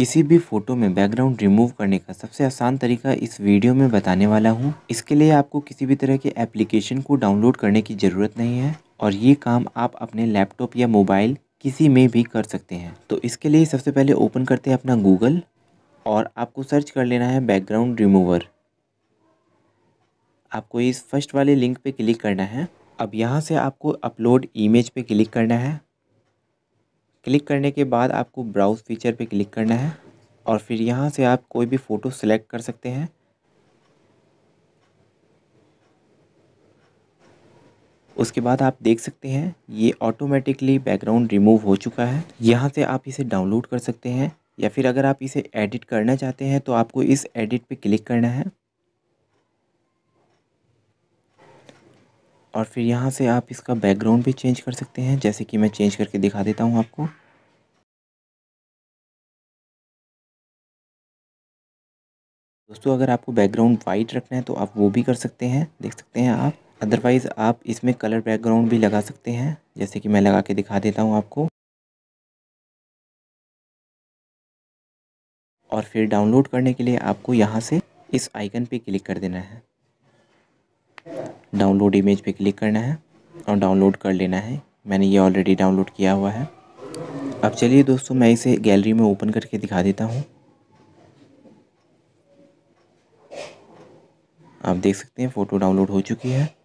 किसी भी फोटो में बैकग्राउंड रिमूव करने का सबसे आसान तरीका इस वीडियो में बताने वाला हूँ इसके लिए आपको किसी भी तरह के एप्लीकेशन को डाउनलोड करने की ज़रूरत नहीं है और ये काम आप अपने लैपटॉप या मोबाइल किसी में भी कर सकते हैं तो इसके लिए सबसे पहले ओपन करते हैं अपना गूगल और आपको सर्च कर लेना है बैकग्राउंड रिमूवर आपको इस फर्स्ट वाले लिंक पे क्लिक करना है अब यहाँ से आपको अपलोड इमेज पे क्लिक करना है क्लिक करने के बाद आपको ब्राउज़ फीचर पे क्लिक करना है और फिर यहाँ से आप कोई भी फ़ोटो सेलेक्ट कर सकते हैं उसके बाद आप देख सकते हैं ये ऑटोमेटिकली बैकग्राउंड रिमूव हो चुका है यहाँ से आप इसे डाउनलोड कर सकते हैं या फिर अगर आप इसे एडिट करना चाहते हैं तो आपको इस एडिट पे क्लिक करना है और फिर यहाँ से आप इसका बैकग्राउंड भी चेंज कर सकते हैं जैसे कि मैं चेंज करके दिखा देता हूँ आपको दोस्तों अगर आपको बैकग्राउंड वाइट रखना है तो आप वो भी कर सकते हैं देख सकते हैं आप अदरवाइज़ आप इसमें कलर बैकग्राउंड भी लगा सकते हैं जैसे कि मैं लगा के दिखा देता हूँ आपको और फिर डाउनलोड करने के लिए आपको यहाँ से इस आइकन पे क्लिक कर देना है डाउनलोड इमेज पे क्लिक करना है और डाउनलोड कर लेना है मैंने ये ऑलरेडी डाउनलोड किया हुआ है अब चलिए दोस्तों मैं इसे गैलरी में ओपन करके दिखा देता हूँ आप देख सकते हैं फ़ोटो डाउनलोड हो चुकी है